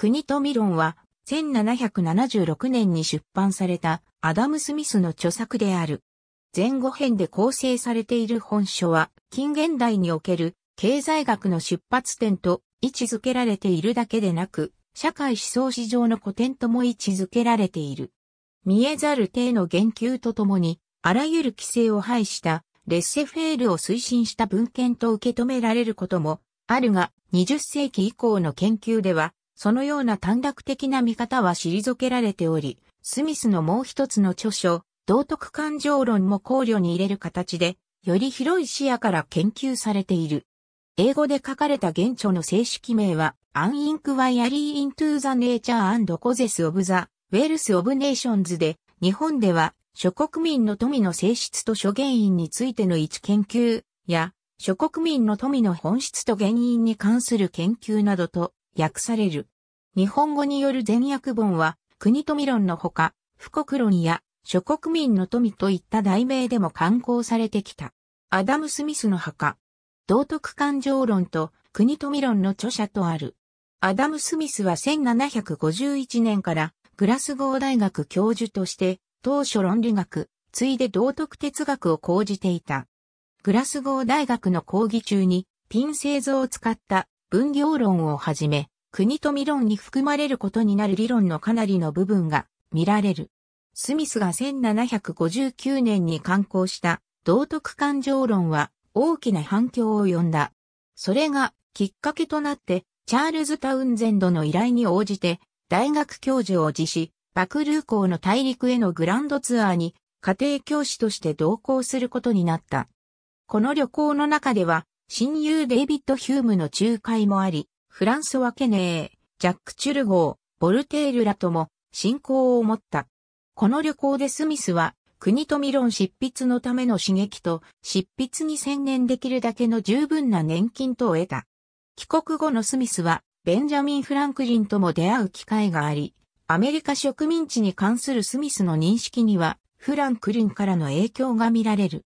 国と理論は、1776年に出版されたアダム・スミスの著作である。前後編で構成されている本書は、近現代における経済学の出発点と位置づけられているだけでなく、社会思想史上の古典とも位置づけられている。見えざる体の言及とともに、あらゆる規制を排したレッセフェールを推進した文献と受け止められることもあるが、20世紀以降の研究では、そのような短絡的な見方は退けられており、スミスのもう一つの著書、道徳感情論も考慮に入れる形で、より広い視野から研究されている。英語で書かれた現著の正式名は、An Inquiry into the Nature and Causes of the w ン a l of Nations で、日本では、諸国民の富の性質と諸原因についての一研究や、諸国民の富の本質と原因に関する研究などと訳される。日本語による全訳本は、国富論のほか、富国論や諸国民の富といった題名でも刊行されてきた。アダム・スミスの墓。道徳感情論と国富論の著者とある。アダム・スミスは1751年からグラスゴー大学教授として当初論理学、ついで道徳哲学を講じていた。グラスゴー大学の講義中にピン製造を使った分業論をはじめ、国富論に含まれることになる理論のかなりの部分が見られる。スミスが1759年に刊行した道徳感情論は大きな反響を呼んだ。それがきっかけとなって、チャールズ・タウンゼンドの依頼に応じて、大学教授を辞し、バクルー港の大陸へのグランドツアーに、家庭教師として同行することになった。この旅行の中では、親友デイビッド・ヒュームの仲介もあり、フランスはケネー、ジャック・チュルゴー、ボルテールらとも信仰を持った。この旅行でスミスは国と未論執筆のための刺激と執筆に専念できるだけの十分な年金とを得た。帰国後のスミスはベンジャミン・フランクリンとも出会う機会があり、アメリカ植民地に関するスミスの認識にはフランクリンからの影響が見られる。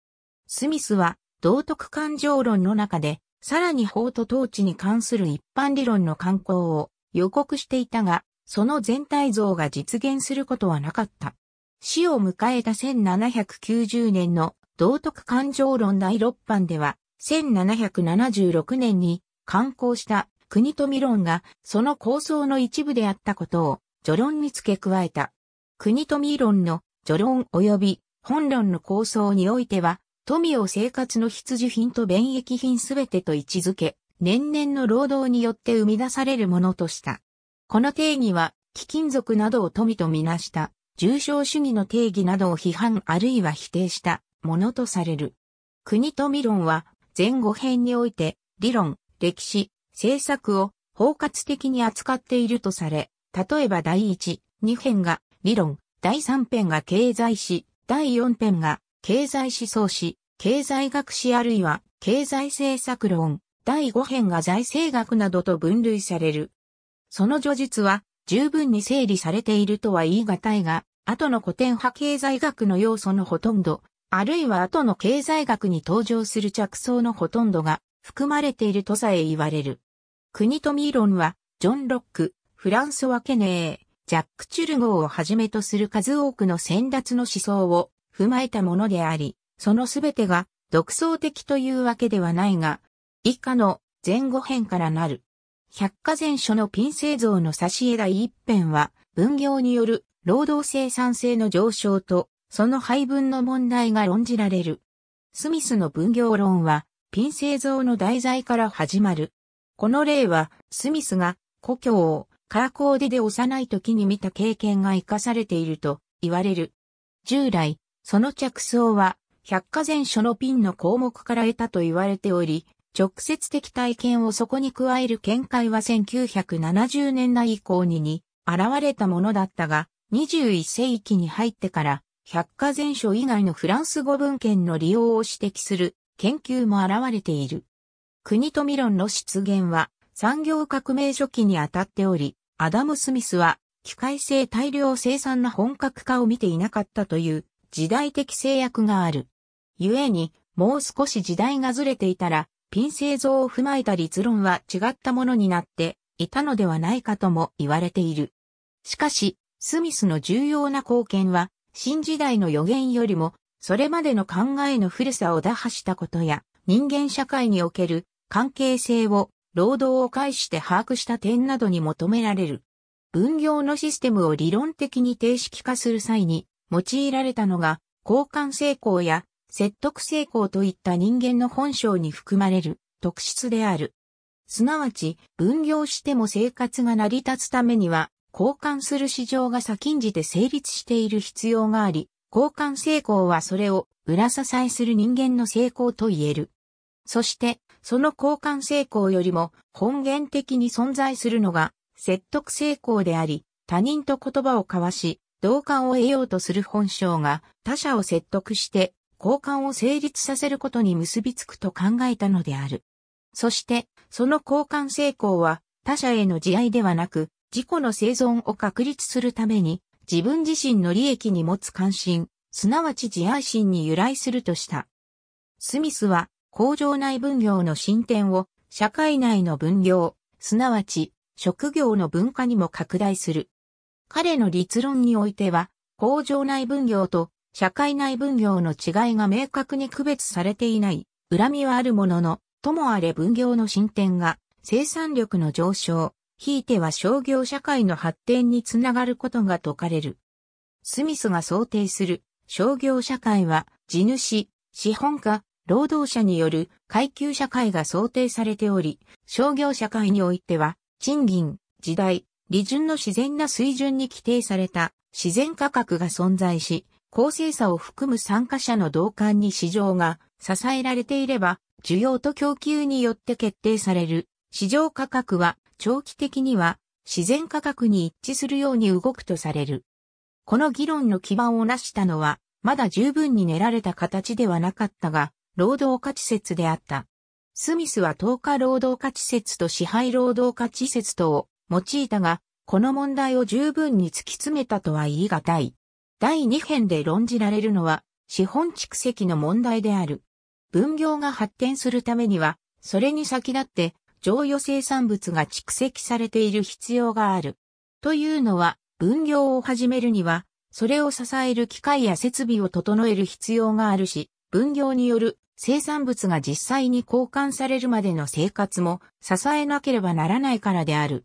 スミスは道徳感情論の中で、さらに法と統治に関する一般理論の刊行を予告していたが、その全体像が実現することはなかった。死を迎えた1790年の道徳感情論第6版では、1776年に刊行した国富論がその構想の一部であったことを序論に付け加えた。国富論の序論及び本論の構想においては、富を生活の必需品と便益品すべてと位置づけ、年々の労働によって生み出されるものとした。この定義は、貴金属などを富とみなした、重症主義の定義などを批判あるいは否定したものとされる。国富論は、前後編において、理論、歴史、政策を包括的に扱っているとされ、例えば第1、2編が理論、第3編が経済史、第4編が経済思想史、経済学史あるいは経済政策論第5編が財政学などと分類される。その序述は十分に整理されているとは言い難いが、後の古典派経済学の要素のほとんど、あるいは後の経済学に登場する着想のほとんどが含まれているとさえ言われる。国富論は、ジョン・ロック、フランソワ・ケネー、ジャック・チュルゴーをはじめとする数多くの先達の思想を踏まえたものであり、そのすべてが独創的というわけではないが、以下の前後編からなる。百科全書のピン製造の差し枝一編は、分業による労働生産性の上昇と、その配分の問題が論じられる。スミスの分業論は、ピン製造の題材から始まる。この例は、スミスが故郷をカーコーデで幼い時に見た経験が活かされていると言われる。従来、その着想は百科全書のピンの項目から得たと言われており、直接的体験をそこに加える見解は1970年代以降にに現れたものだったが、21世紀に入ってから百科全書以外のフランス語文献の利用を指摘する研究も現れている。国とミ論の出現は産業革命初期にあたっており、アダム・スミスは機械性大量生産な本格化を見ていなかったという時代的制約がある。故に、もう少し時代がずれていたら、ピン製造を踏まえた立論は違ったものになっていたのではないかとも言われている。しかし、スミスの重要な貢献は、新時代の予言よりも、それまでの考えの古さを打破したことや、人間社会における関係性を労働を介して把握した点などに求められる。分業のシステムを理論的に定式化する際に用いられたのが、交換成功や説得成功といった人間の本性に含まれる特質である。すなわち、分業しても生活が成り立つためには、交換する市場が先んじて成立している必要があり、交換成功はそれを裏支えする人間の成功と言える。そして、その交換成功よりも本源的に存在するのが説得成功であり、他人と言葉を交わし、同感を得ようとする本性が他者を説得して交換を成立させることに結びつくと考えたのである。そして、その交換成功は他者への自愛ではなく、自己の生存を確立するために、自分自身の利益に持つ関心、すなわち自愛心に由来するとした。スミスは、工場内分業の進展を、社会内の分業、すなわち、職業の文化にも拡大する。彼の立論においては、工場内分業と社会内分業の違いが明確に区別されていない、恨みはあるものの、ともあれ分業の進展が生産力の上昇、ひいては商業社会の発展につながることが説かれる。スミスが想定する商業社会は地主、資本家、労働者による階級社会が想定されており、商業社会においては賃金、時代、利潤の自然な水準に規定された自然価格が存在し、公正さを含む参加者の同感に市場が支えられていれば、需要と供給によって決定される市場価格は長期的には自然価格に一致するように動くとされる。この議論の基盤を成したのは、まだ十分に練られた形ではなかったが、労働価値説であった。スミスは10日労働価値説と支配労働価値説とを用いたが、この問題を十分に突き詰めたとは言い難い。第2編で論じられるのは、資本蓄積の問題である。分業が発展するためには、それに先立って、常用生産物が蓄積されている必要がある。というのは、分業を始めるには、それを支える機械や設備を整える必要があるし、分業による生産物が実際に交換されるまでの生活も支えなければならないからである。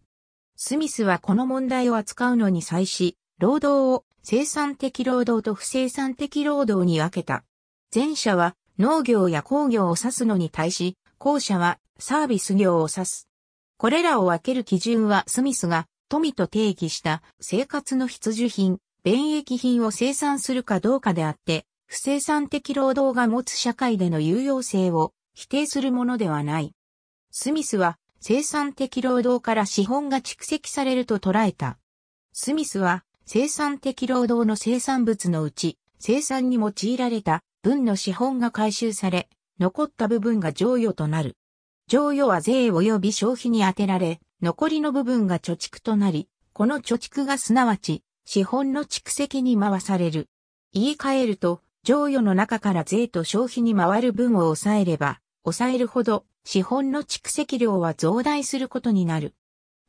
スミスはこの問題を扱うのに際し、労働を生産的労働と不生産的労働に分けた。前者は農業や工業を指すのに対し、後者はサービス業を指す。これらを分ける基準はスミスが富と定義した生活の必需品、便益品を生産するかどうかであって、不生産的労働が持つ社会での有用性を否定するものではない。スミスは生産的労働から資本が蓄積されると捉えた。スミスは生産的労働の生産物のうち、生産に用いられた分の資本が回収され、残った部分が剰余となる。剰余は税及び消費に充てられ、残りの部分が貯蓄となり、この貯蓄がすなわち、資本の蓄積に回される。言い換えると、剰余の中から税と消費に回る分を抑えれば、抑えるほど資本の蓄積量は増大することになる。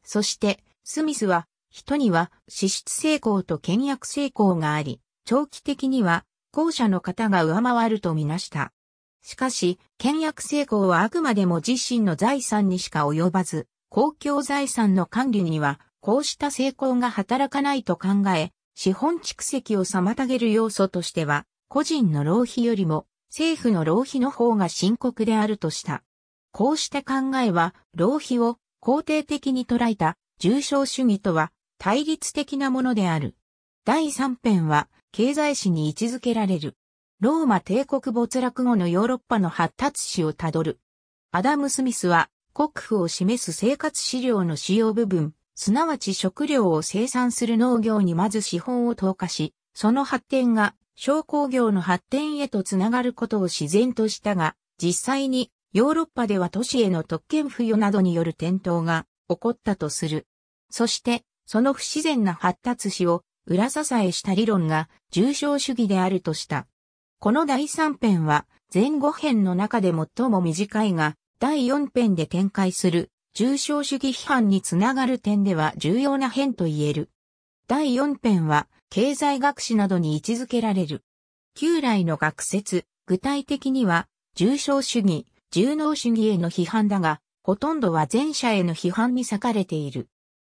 そして、スミスは人には支質成功と倹約成功があり、長期的には後者の方が上回るとみなした。しかし、倹約成功はあくまでも自身の財産にしか及ばず、公共財産の管理には、こうした成功が働かないと考え、資本蓄積を妨げる要素としては、個人の浪費よりも政府の浪費の方が深刻であるとした。こうした考えは、浪費を肯定的に捉えた重症主義とは対立的なものである。第3編は経済史に位置づけられる。ローマ帝国没落後のヨーロッパの発達史をたどる。アダム・スミスは国府を示す生活資料の使用部分、すなわち食料を生産する農業にまず資本を投下し、その発展が商工業の発展へとつながることを自然としたが、実際にヨーロッパでは都市への特権付与などによる転倒が起こったとする。そしてその不自然な発達史を裏支えした理論が重症主義であるとした。この第3編は前後編の中で最も短いが、第4編で展開する重症主義批判につながる点では重要な編と言える。第4編は経済学史などに位置づけられる。旧来の学説、具体的には重症主義、重能主義への批判だが、ほとんどは前者への批判に裂かれている。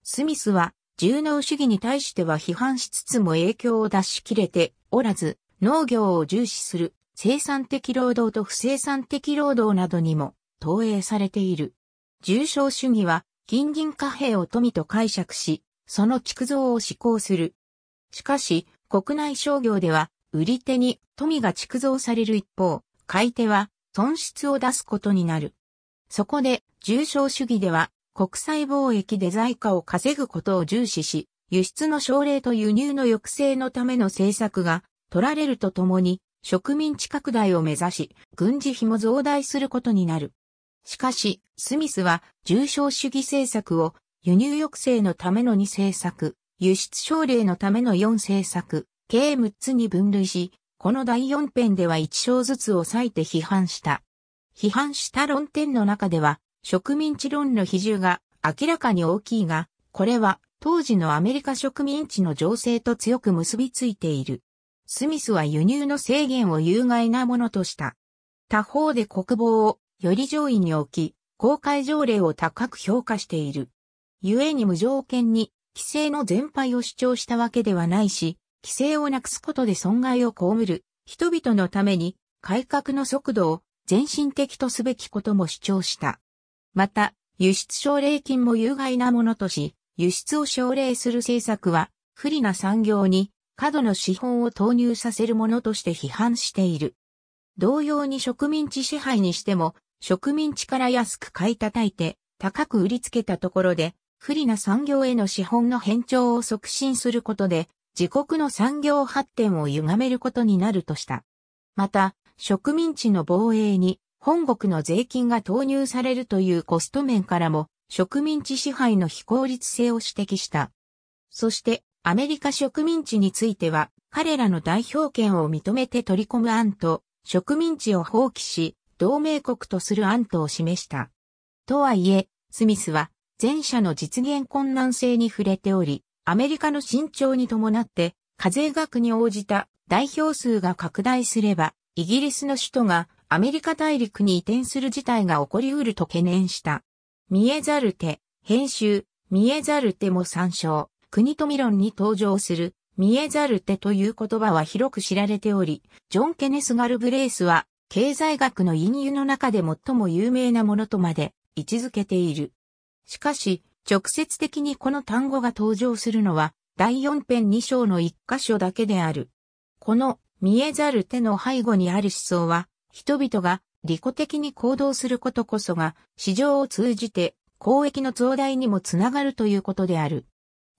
スミスは重農主義に対しては批判しつつも影響を出し切れておらず、農業を重視する生産的労働と不生産的労働などにも投影されている。重商主義は近隣貨幣を富と解釈し、その築造を施行する。しかし、国内商業では、売り手に富が築造される一方、買い手は損失を出すことになる。そこで、重商主義では、国際貿易で財貨を稼ぐことを重視し、輸出の奨励と輸入の抑制のための政策が取られるとともに、植民地拡大を目指し、軍事費も増大することになる。しかし、スミスは重商主義政策を輸入抑制のための2政策、輸出奨励のための4政策、計6つに分類し、この第4編では1章ずつを割いて批判した。批判した論点の中では、植民地論の比重が明らかに大きいが、これは当時のアメリカ植民地の情勢と強く結びついている。スミスは輸入の制限を有害なものとした。他方で国防をより上位に置き、公開条例を高く評価している。故に無条件に規制の全廃を主張したわけではないし、規制をなくすことで損害を被る人々のために改革の速度を全身的とすべきことも主張した。また、輸出奨励金も有害なものとし、輸出を奨励する政策は、不利な産業に過度の資本を投入させるものとして批判している。同様に植民地支配にしても、植民地から安く買い叩いて、高く売りつけたところで、不利な産業への資本の変調を促進することで、自国の産業発展を歪めることになるとした。また、植民地の防衛に本国の税金が投入されるというコスト面からも植民地支配の非効率性を指摘した。そしてアメリカ植民地については彼らの代表権を認めて取り込む案と植民地を放棄し同盟国とする案とを示した。とはいえ、スミスは前者の実現困難性に触れており、アメリカの慎重に伴って課税額に応じた代表数が拡大すれば、イギリスの首都がアメリカ大陸に移転する事態が起こりうると懸念した。見えざる手、編集、見えざる手も参照、国富論に登場する、見えざる手という言葉は広く知られており、ジョン・ケネス・ガルブレイスは、経済学の隠喩の中で最も有名なものとまで位置づけている。しかし、直接的にこの単語が登場するのは、第四編二章の一箇所だけである。この見えざる手の背後にある思想は、人々が利己的に行動することこそが、市場を通じて交易の増大にもつながるということである。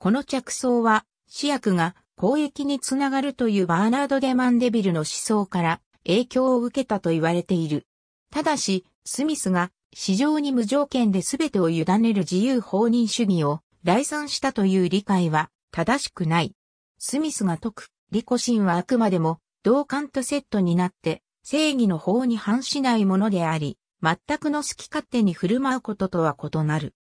この着想は、試薬が公益につながるというバーナード・デ・マンデビルの思想から影響を受けたと言われている。ただし、スミスが市場に無条件で全てを委ねる自由放任主義を来賛したという理解は正しくない。スミスが説く、利己心はあくまでも同感とセットになって正義の法に反しないものであり、全くの好き勝手に振る舞うこととは異なる。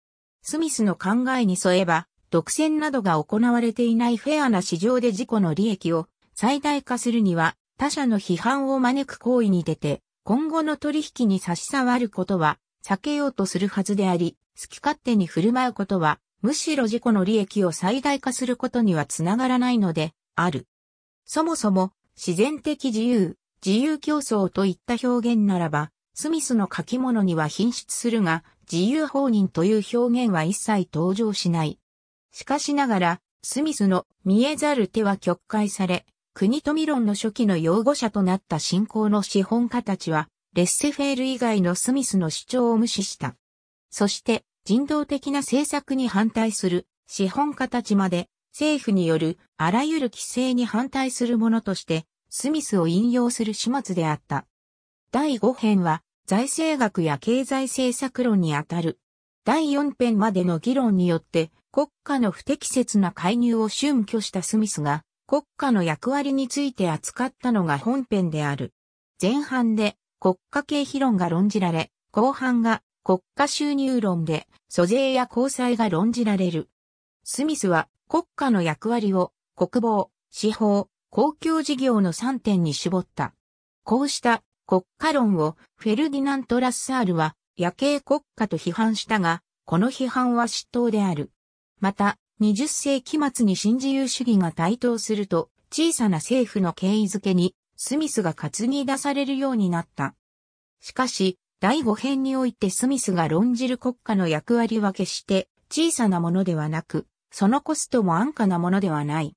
スミスの考えに沿えば、独占などが行われていないフェアな市場で自己の利益を最大化するには、他者の批判を招く行為に出て、今後の取引に差し障ることは避けようとするはずであり、好き勝手に振る舞うことは、むしろ自己の利益を最大化することにはつながらないので、ある。そもそも、自然的自由、自由競争といった表現ならば、スミスの書き物には品質するが、自由放任という表現は一切登場しない。しかしながら、スミスの見えざる手は曲解され、国富論の初期の擁護者となった信仰の資本家たちは、レッセフェール以外のスミスの主張を無視した。そして、人道的な政策に反対する資本家たちまで、政府によるあらゆる規制に反対するものとしてスミスを引用する始末であった。第5編は、財政学や経済政策論にあたる。第4編までの議論によって、国家の不適切な介入を瞬去したスミスが、国家の役割について扱ったのが本編である。前半で国家経費論が論じられ、後半が国家収入論で租税や交際が論じられる。スミスは国家の役割を国防、司法、公共事業の3点に絞った。こうした国家論をフェルディナント・ラッサールは夜景国家と批判したが、この批判は失当である。また、20世紀末に新自由主義が台頭すると、小さな政府の権威づけに、スミスが担ぎ出されるようになった。しかし、第5編においてスミスが論じる国家の役割は決して小さなものではなく、そのコストも安価なものではない。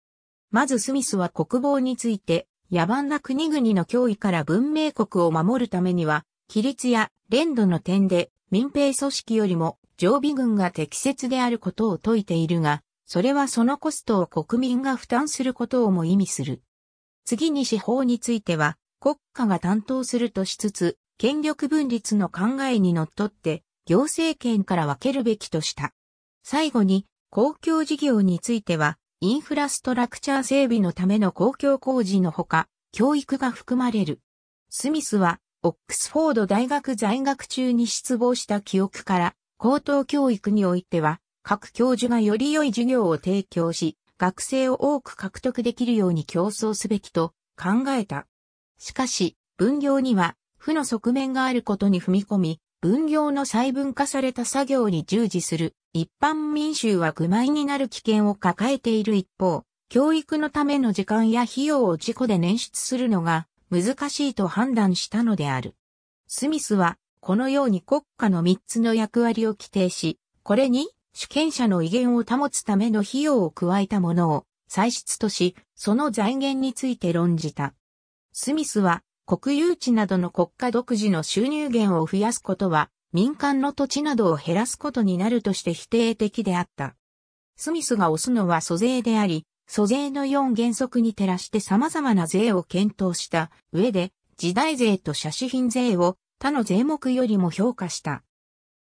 まずスミスは国防について、野蛮な国々の脅威から文明国を守るためには、規律や連度の点で民兵組織よりも常備軍が適切であることを説いているが、それはそのコストを国民が負担することをも意味する。次に司法については、国家が担当するとしつつ、権力分立の考えにのっとって、行政権から分けるべきとした。最後に、公共事業については、インフラストラクチャー整備のための公共工事のほか、教育が含まれる。スミスは、オックスフォード大学在学中に失望した記憶から、高等教育においては、各教授がより良い授業を提供し、学生を多く獲得できるように競争すべきと考えた。しかし、分業には、負の側面があることに踏み込み、分業の細分化された作業に従事する一般民衆は愚昧になる危険を抱えている一方、教育のための時間や費用を自己で捻出するのが難しいと判断したのである。スミスは、このように国家の3つの役割を規定し、これに主権者の威厳を保つための費用を加えたものを歳出とし、その財源について論じた。スミスは国有地などの国家独自の収入源を増やすことは、民間の土地などを減らすことになるとして否定的であった。スミスが推すのは租税であり、租税の4原則に照らして様々な税を検討した上で、時代税と奢侈品税を他の税目よりも評価した。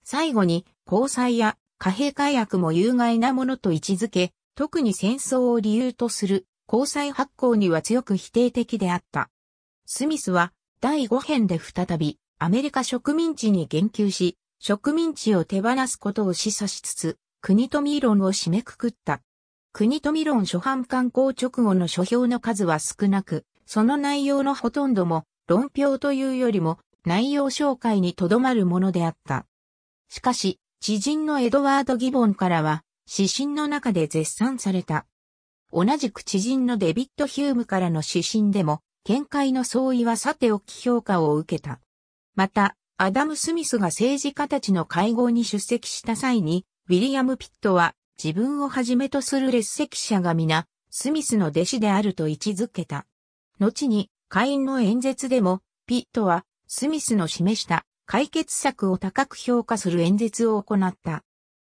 最後に、交際や貨幣解約も有害なものと位置づけ、特に戦争を理由とする交際発行には強く否定的であった。スミスは第5編で再びアメリカ植民地に言及し、植民地を手放すことを示唆しつつ、国富論を締めくくった。国富論初版刊行直後の書評の数は少なく、その内容のほとんども論評というよりも内容紹介にとどまるものであった。しかし、知人のエドワード・ギボンからは、指針の中で絶賛された。同じく知人のデビッド・ヒュームからの指針でも、見解の相違はさておき評価を受けた。また、アダム・スミスが政治家たちの会合に出席した際に、ウィリアム・ピットは自分をはじめとする列席者が皆、スミスの弟子であると位置づけた。後に、会員の演説でも、ピットは、スミスの示した解決策を高く評価する演説を行った。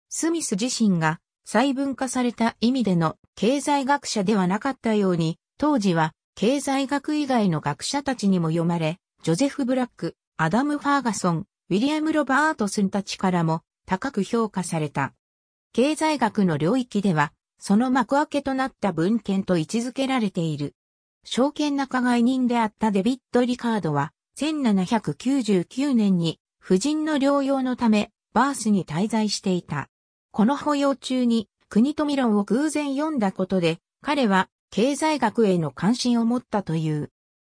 スミス自身が細分化された意味での経済学者ではなかったように、当時は経済学以外の学者たちにも読まれ、ジョゼフ・ブラック、アダム・ファーガソン、ウィリアム・ロバートスンたちからも高く評価された。経済学の領域では、その幕開けとなった文献と位置づけられている。証券仲買人であったデビッド・リカードは、1799年に夫人の療養のため、バースに滞在していた。この保養中に、国富論を偶然読んだことで、彼は経済学への関心を持ったという。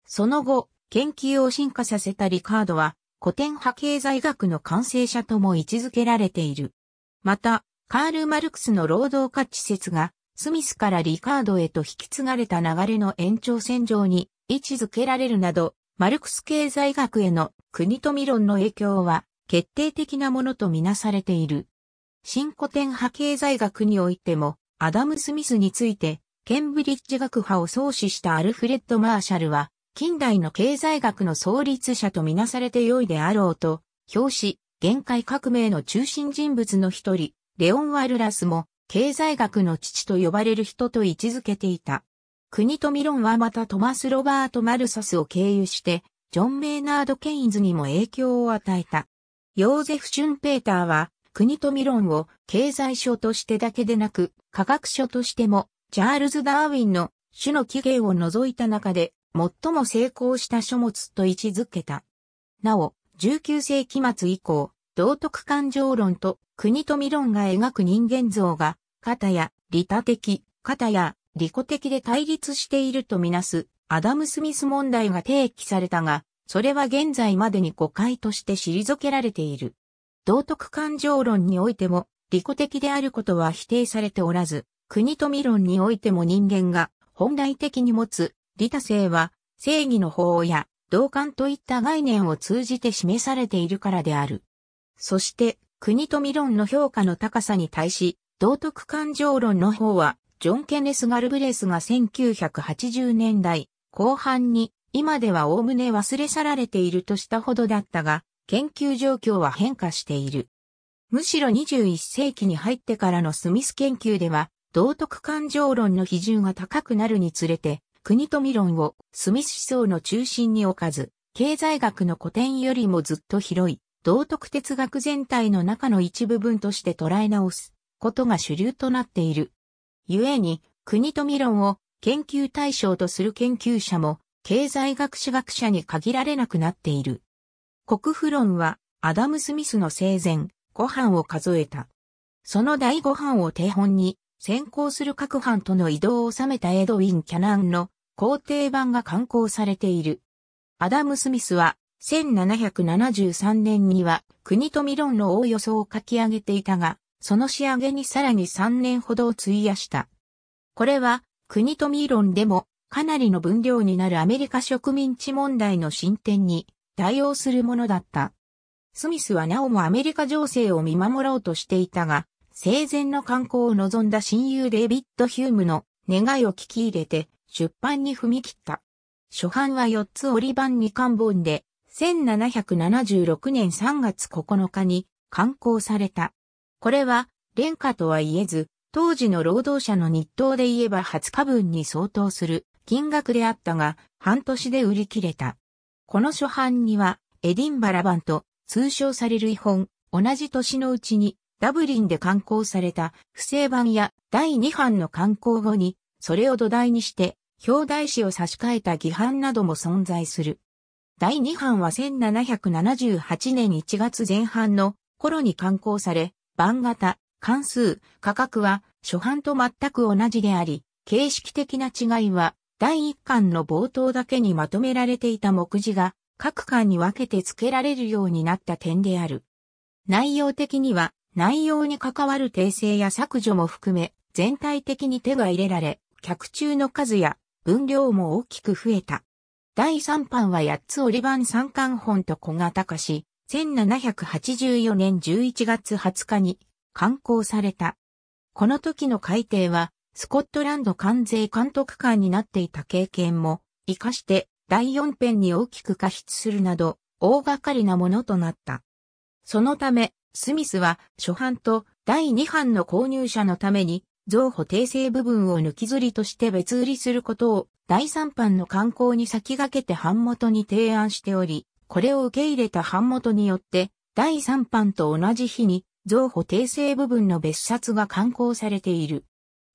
その後、研究を進化させたリカードは、古典派経済学の完成者とも位置づけられている。また、カール・マルクスの労働価値説が、スミスからリカードへと引き継がれた流れの延長線上に位置づけられるなど、マルクス経済学への国と未論の影響は決定的なものとみなされている。新古典派経済学においても、アダム・スミスについてケンブリッジ学派を創始したアルフレッド・マーシャルは、近代の経済学の創立者とみなされて良いであろうと、表紙、限界革命の中心人物の一人、レオン・ワルラスも、経済学の父と呼ばれる人と位置づけていた。国と理論はまたトマス・ロバート・マルサスを経由して、ジョン・メイナード・ケインズにも影響を与えた。ヨーゼフ・シュンペーターは、国と理論を経済書としてだけでなく、科学書としてもチャールズ・ダーウィンの種の起源を除いた中で最も成功した書物と位置づけた。なお、19世紀末以降、道徳感情論と国富論が描く人間像が、方や利他的、方や利己的で対立しているとみなすアダム・スミス問題が提起されたが、それは現在までに誤解として退けられている。道徳感情論においても、利己的であることは否定されておらず、国富論においても人間が本来的に持つ利他性は正義の法や同感といった概念を通じて示されているからである。そして国富論の評価の高さに対し道徳感情論の方はジョン・ケネス・ガルブレスが1980年代後半に今では概ね忘れ去られているとしたほどだったが、研究状況は変化している。むしろ21世紀に入ってからのスミス研究では、道徳感情論の比重が高くなるにつれて、国富論をスミス思想の中心に置かず、経済学の古典よりもずっと広い、道徳哲学全体の中の一部分として捉え直すことが主流となっている。故に、国富論を研究対象とする研究者も、経済学士学者に限られなくなっている。国富論は、アダム・スミスの生前、ご飯を数えた。その第5版を手本に、先行する各藩との移動を収めたエドウィン・キャナンの皇帝版が刊行されている。アダム・スミスは1773年には国と未論のおおよそを書き上げていたが、その仕上げにさらに3年ほどを費やした。これは国と未論でもかなりの分量になるアメリカ植民地問題の進展に対応するものだった。スミスはなおもアメリカ情勢を見守ろうとしていたが、生前の観光を望んだ親友デイビッド・ヒュームの願いを聞き入れて出版に踏み切った。初版は4つ折り版に巻本で、1776年3月9日に刊行された。これは、廉価とは言えず、当時の労働者の日当で言えば20日分に相当する金額であったが、半年で売り切れた。この初版には、エディンバラ版と通称される違本、同じ年のうちにダブリンで刊行された不正版や第2版の刊行後に、それを土台にして、表題紙を差し替えた議版なども存在する。第2版は1778年1月前半の頃に刊行され、版型、関数、価格は初版と全く同じであり、形式的な違いは第1巻の冒頭だけにまとめられていた目次が各巻に分けて付けられるようになった点である。内容的には内容に関わる訂正や削除も含め、全体的に手が入れられ、客中の数や分量も大きく増えた。第3版は8つ折り版三冠本と小型化し、1784年11月20日に刊行された。この時の改定は、スコットランド関税監督官になっていた経験も、活かして第4編に大きく過失するなど、大掛かりなものとなった。そのため、スミスは初版と第2版の購入者のために、増補訂正部分を抜きずりとして別売りすることを第3版の刊行に先駆けて版元に提案しており、これを受け入れた版元によって、第3版と同じ日に、増補訂正部分の別冊が刊行されている。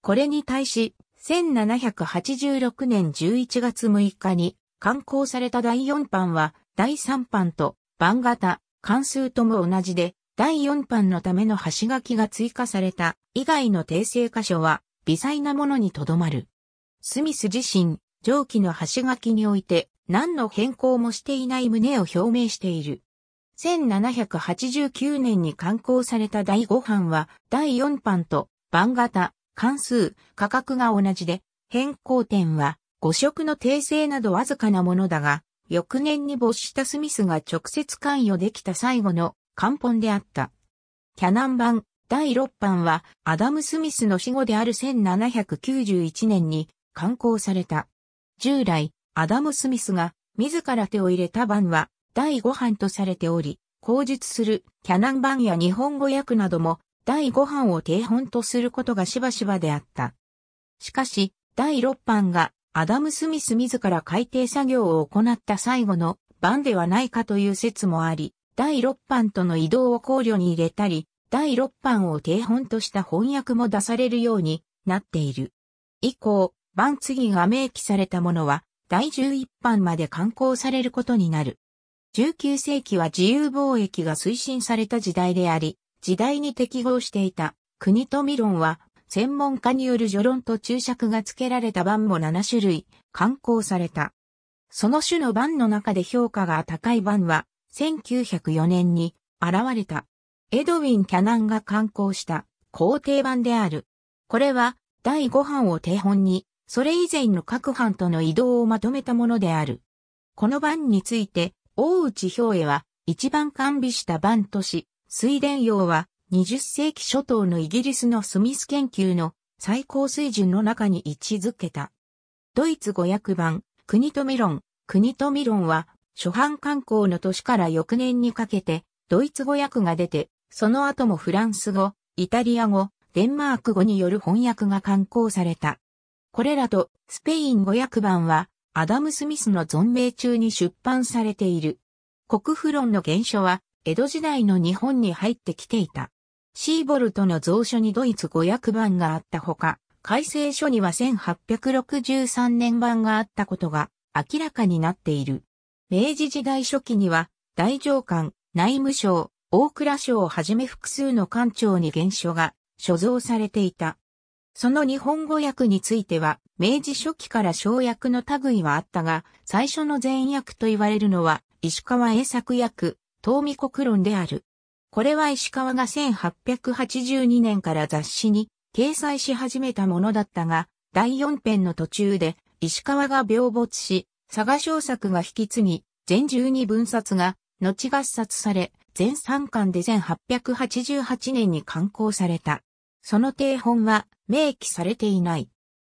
これに対し、1786年11月6日に刊行された第4版は、第3版と版型、関数とも同じで、第4版のための端書きが追加された以外の訂正箇所は微細なものにとどまる。スミス自身、上記の端書きにおいて何の変更もしていない旨を表明している。1789年に刊行された第5版は第4版と版型、関数、価格が同じで変更点は誤色の訂正などわずかなものだが、翌年に没したスミスが直接関与できた最後の漢本であった。キャナン版第6版はアダム・スミスの死後である1791年に刊行された。従来、アダム・スミスが自ら手を入れた版は第5版とされており、口述するキャナン版や日本語訳なども第5版を定本とすることがしばしばであった。しかし、第6版がアダム・スミス自ら改訂作業を行った最後の版ではないかという説もあり、第6版との移動を考慮に入れたり、第6版を定本とした翻訳も出されるようになっている。以降、版次が明記されたものは、第11版まで刊行されることになる。19世紀は自由貿易が推進された時代であり、時代に適合していた国とミ論は、専門家による序論と注釈が付けられた版も7種類、刊行された。その種の版の中で評価が高い版は、1904年に現れた。エドウィン・キャナンが刊行した皇帝版である。これは第5版を手本に、それ以前の各版との移動をまとめたものである。この版について、大内兵衛は一番完備した版とし、水田用は20世紀初頭のイギリスのスミス研究の最高水準の中に位置づけた。ドイツ語訳版、国と未論、国と未論は初版刊行の年から翌年にかけて、ドイツ語訳が出て、その後もフランス語、イタリア語、デンマーク語による翻訳が刊行された。これらとスペイン語訳版は、アダム・スミスの存命中に出版されている。国富論の原書は、江戸時代の日本に入ってきていた。シーボルトの蔵書にドイツ語訳版があったほか、改正書には1863年版があったことが明らかになっている。明治時代初期には、大上官、内務省、大蔵省をはじめ複数の官庁に原書が所蔵されていた。その日本語訳については、明治初期から小訳の類はあったが、最初の全訳と言われるのは、石川英作訳、東美国論である。これは石川が1882年から雑誌に掲載し始めたものだったが、第4編の途中で石川が病没し、佐賀小作が引き継ぎ、全12分冊が、後合冊され、全3巻で1888年に刊行された。その定本は明記されていない。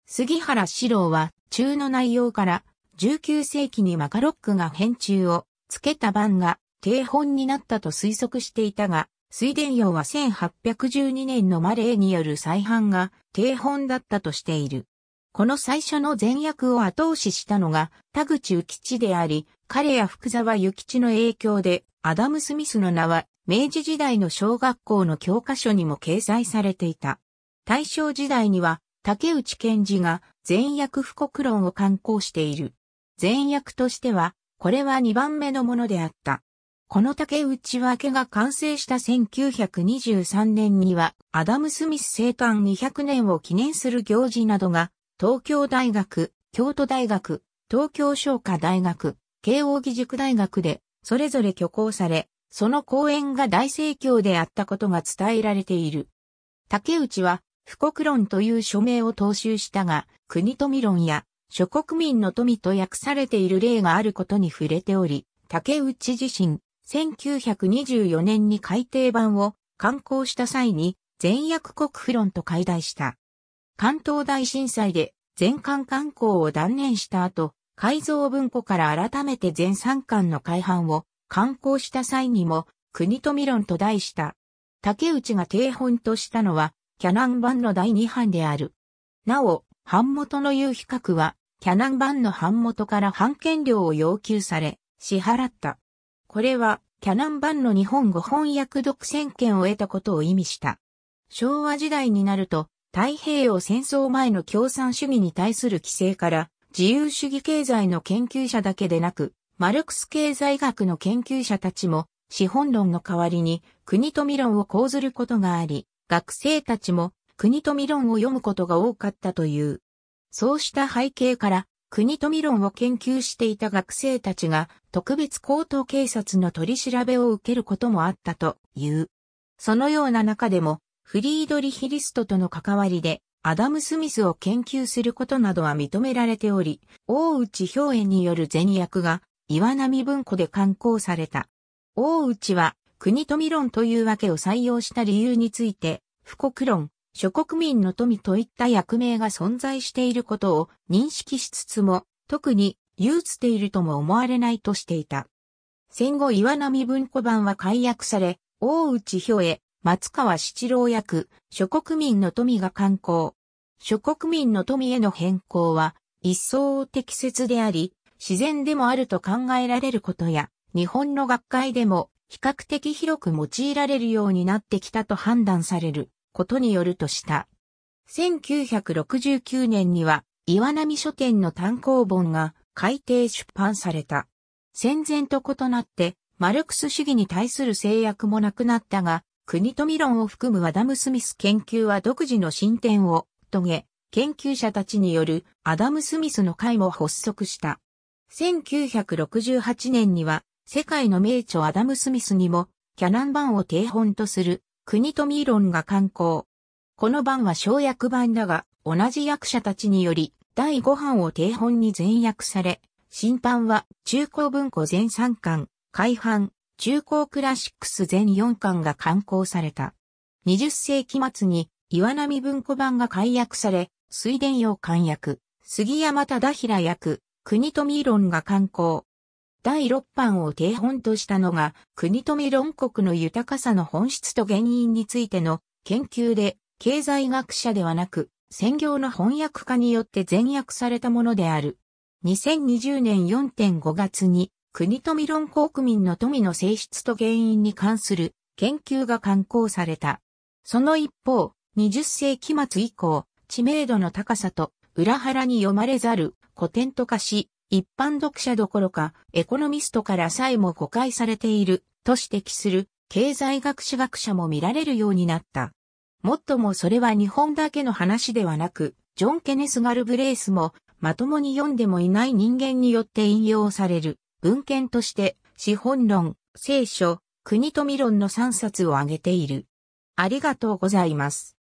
杉原史郎は中の内容から19世紀にマカロックが編集をつけた版が定本になったと推測していたが、水田用は1812年のマレーによる再版が定本だったとしている。この最初の前役を後押ししたのが田口幸吉であり、彼や福沢諭吉の影響で、アダム・スミスの名は、明治時代の小学校の教科書にも掲載されていた。大正時代には、竹内健治が前役布告論を刊行している。前役としては、これは2番目のものであった。この竹内分が完成した1923年には、アダム・スミス生誕200年を記念する行事などが東京大学、京都大学、東京商科大学、慶応義塾大学で、それぞれ挙行され、その講演が大盛況であったことが伝えられている。竹内は、富国論という署名を踏襲したが、国富論や諸国民の富と訳されている例があることに触れており、竹内自身、1924年に改訂版を刊行した際に、全訳国富論と解題した。関東大震災で全館観光を断念した後、改造文庫から改めて全三館の改版を観光した際にも、国富論と題した。竹内が定本としたのは、キャナン版の第二版である。なお、版元の有比較は、キャナン版の版元から版権料を要求され、支払った。これは、キャナン版の日本語翻訳独占権を得たことを意味した。昭和時代になると、太平洋戦争前の共産主義に対する規制から自由主義経済の研究者だけでなく、マルクス経済学の研究者たちも資本論の代わりに国富論を講ずることがあり、学生たちも国富論を読むことが多かったという。そうした背景から国富論を研究していた学生たちが特別高等警察の取り調べを受けることもあったという。そのような中でもフリードリヒリストとの関わりで、アダム・スミスを研究することなどは認められており、大内表演による善役が岩波文庫で刊行された。大内は国富論というわけを採用した理由について、富国論、諸国民の富といった役名が存在していることを認識しつつも、特に憂鬱ているとも思われないとしていた。戦後岩波文庫版は解約され、大内表へ松川七郎役、諸国民の富が観光。諸国民の富への変更は、一層適切であり、自然でもあると考えられることや、日本の学会でも比較的広く用いられるようになってきたと判断されることによるとした。1969年には岩波書店の単行本が改訂出版された。戦前と異なってマルクス主義に対する制約もなくなったが、国富論を含むアダム・スミス研究は独自の進展を遂げ、研究者たちによるアダム・スミスの会も発足した。1968年には世界の名著アダム・スミスにもキャナン版を定本とする国富論が刊行。この版は小役版だが同じ役者たちにより第5版を定本に全訳され、新版は中古文庫全3巻、改版、中高クラシックス全4巻が刊行された。20世紀末に岩波文庫版が解約され、水田洋刊役、杉山忠平役、国富論が刊行。第6版を定本としたのが、国富論国の豊かさの本質と原因についての研究で、経済学者ではなく、専業の翻訳家によって全訳されたものである。2020年4.5月に、国富論国民の富の性質と原因に関する研究が刊行された。その一方、20世紀末以降、知名度の高さと裏腹に読まれざる古典と化し、一般読者どころか、エコノミストからさえも誤解されていると指摘する経済学士学者も見られるようになった。もっともそれは日本だけの話ではなく、ジョン・ケネス・ガルブレースもまともに読んでもいない人間によって引用される文献として資本論、聖書、国富論の3冊を挙げている。ありがとうございます。